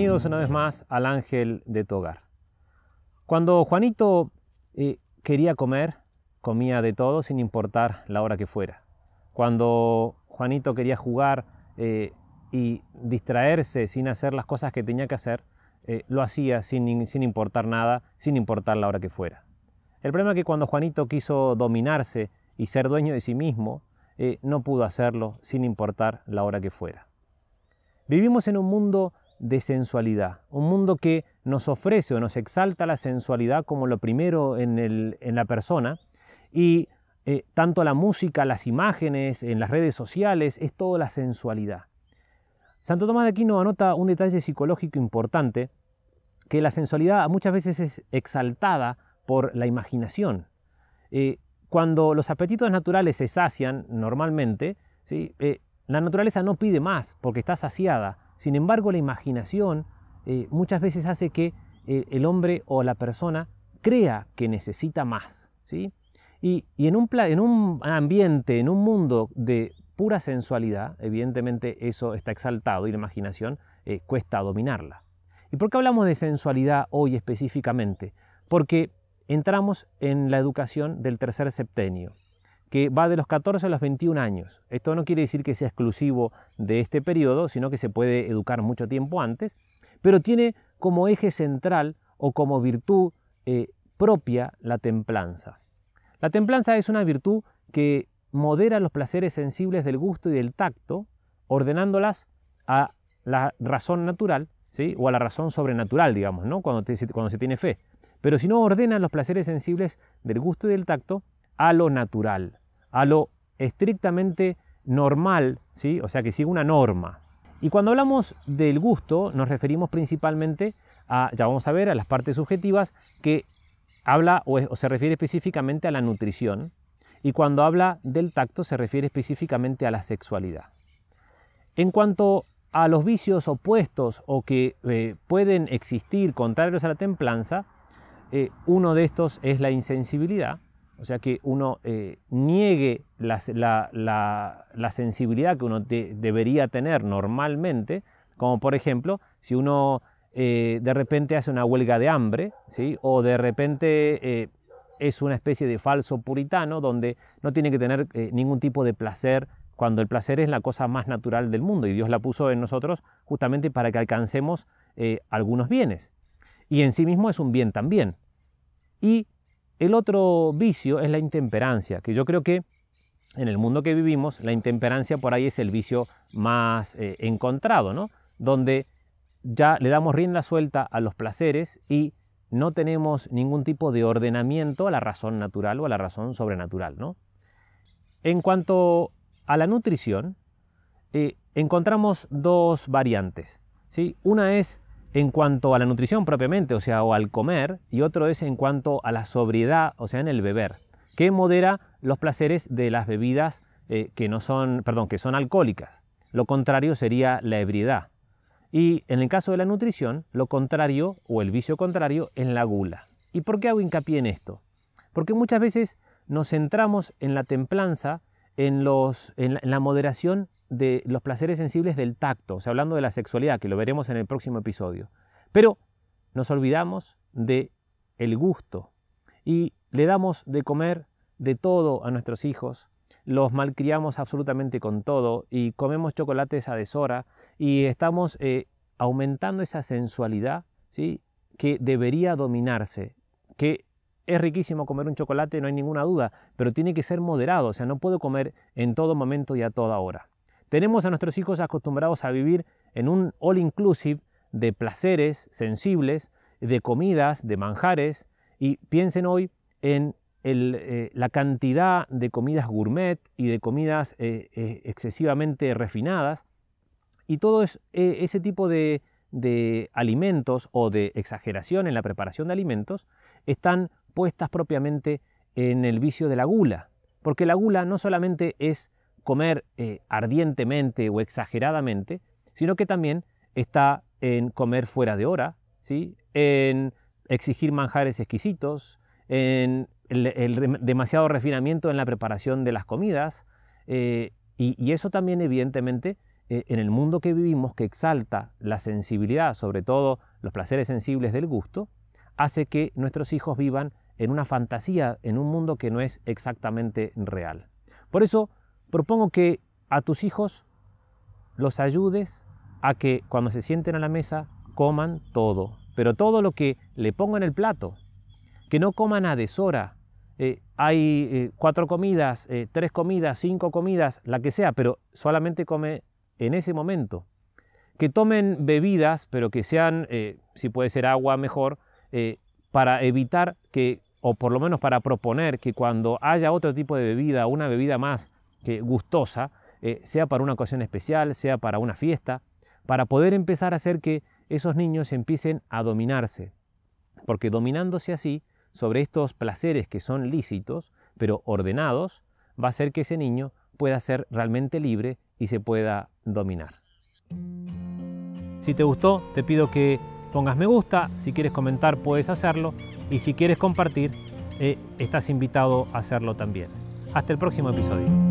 bienvenidos una vez más al Ángel de tu Hogar. Cuando Juanito eh, quería comer, comía de todo sin importar la hora que fuera. Cuando Juanito quería jugar eh, y distraerse sin hacer las cosas que tenía que hacer, eh, lo hacía sin, importar nada, sin importar la hora que fuera. El problema es que cuando Juanito quiso dominarse y ser dueño de sí mismo, no pudo hacerlo sin importar la hora que fuera. Vivimos en un mundo de sensualidad, un mundo que nos ofrece o nos exalta la sensualidad como lo primero en, la persona y eh, tanto la música, las imágenes, en las redes sociales, es todo la sensualidad. Santo Tomás de Aquino anota un detalle psicológico importante, que la sensualidad muchas veces es exaltada por la imaginación. Eh, cuando los apetitos naturales se sacian normalmente, ¿sí? Eh, la naturaleza no pide más porque está saciada sin embargo, la imaginación eh, muchas veces hace que eh, el hombre o la persona crea que necesita más. ¿sí? Y, en, un ambiente, en un mundo de pura sensualidad, evidentemente eso está exaltado y la imaginación eh, cuesta dominarla. ¿Y por qué hablamos de sensualidad hoy específicamente? Porque entramos en la educación del tercer septenio que va de los 14 a los 21 años. Esto no quiere decir que sea exclusivo de este periodo, sino que se puede educar mucho tiempo antes, pero tiene como eje central o como virtud eh, propia la templanza. La templanza es una virtud que modera los placeres sensibles del gusto y del tacto, ordenándolas a la razón natural ¿sí? o a la razón sobrenatural, digamos, cuando, cuando se tiene fe. Pero si no ordena los placeres sensibles del gusto y del tacto a lo natural, a lo estrictamente normal, ¿sí? o sea, que sigue una norma. Y cuando hablamos del gusto, nos referimos principalmente a, ya vamos a ver, a las partes subjetivas que habla o, se refiere específicamente a la nutrición. Y cuando habla del tacto, se refiere específicamente a la sexualidad. En cuanto a los vicios opuestos o que eh, pueden existir contrarios a la templanza, eh, uno de estos es la insensibilidad o sea que uno eh, niegue la, sensibilidad que uno debería tener normalmente, como por ejemplo, si uno eh, de repente hace una huelga de hambre, ¿sí? o de repente eh, es una especie de falso puritano donde no tiene que tener ningún tipo de placer cuando el placer es la cosa más natural del mundo y Dios la puso en nosotros justamente para que alcancemos algunos bienes. Y en sí mismo es un bien también. Y el otro vicio es la intemperancia, que yo creo que en el mundo que vivimos, la intemperancia por ahí es el vicio más eh, encontrado, ¿no? Donde ya le damos rienda suelta a los placeres y no tenemos ningún tipo de ordenamiento a la razón natural o a la razón sobrenatural, ¿no? En cuanto a la nutrición, eh, encontramos dos variantes, ¿sí? Una es en cuanto a la nutrición propiamente, o sea, o al comer, y otro es en cuanto a la sobriedad, o sea, en el beber, que modera los placeres de las bebidas eh, que no son, perdón, que son alcohólicas. Lo contrario sería la ebriedad. Y en el caso de la nutrición, lo contrario o el vicio contrario es la gula. ¿Y por qué hago hincapié en esto? Porque muchas veces nos centramos en la templanza, en, los, en la moderación de los placeres sensibles del tacto, o sea, hablando de la sexualidad, que lo veremos en el próximo episodio. Pero nos olvidamos de el gusto y le damos de comer de todo a nuestros hijos, los malcriamos absolutamente con todo y comemos chocolates a deshora y estamos eh, aumentando esa sensualidad ¿sí? que debería dominarse, que es riquísimo comer un chocolate, no hay ninguna duda, pero tiene que ser moderado, o sea, no puedo comer en todo momento y a toda hora. Tenemos a nuestros hijos acostumbrados a vivir en un all inclusive de placeres sensibles, de comidas, de manjares, y piensen hoy en eh, la cantidad de comidas gourmet y de comidas eh, eh, excesivamente refinadas, y todo ese tipo de, de alimentos o de exageración en la preparación de alimentos están puestas propiamente en el vicio de la gula, porque la gula no solamente es comer eh, ardientemente o exageradamente, sino que también está en comer fuera de hora, ¿sí? en exigir manjares exquisitos, en el, demasiado refinamiento en la preparación de las comidas, eh, y, eso también evidentemente eh, en el mundo que vivimos, que exalta la sensibilidad, sobre todo los placeres sensibles del gusto, hace que nuestros hijos vivan en una fantasía, en un mundo que no es exactamente real. Por eso, propongo que a tus hijos los ayudes a que cuando se sienten a la mesa coman todo, pero todo lo que le pongo en el plato, que no coman a deshora. Eh, hay eh, cuatro comidas, eh, tres comidas, cinco comidas, la que sea, pero solamente come en ese momento. Que tomen bebidas, pero que sean, si puede ser agua mejor, para evitar que, o por lo menos para proponer que cuando haya otro tipo de bebida, una bebida más, que gustosa, eh, sea para una ocasión especial, sea para una fiesta, para poder empezar a hacer que esos niños empiecen a dominarse. Porque dominándose así sobre estos placeres que son lícitos, pero ordenados, va a hacer que ese niño pueda ser realmente libre y se pueda dominar. Si te gustó, te pido que pongas me gusta, si quieres comentar puedes hacerlo y si quieres compartir, eh, estás invitado a hacerlo también. Hasta el próximo episodio.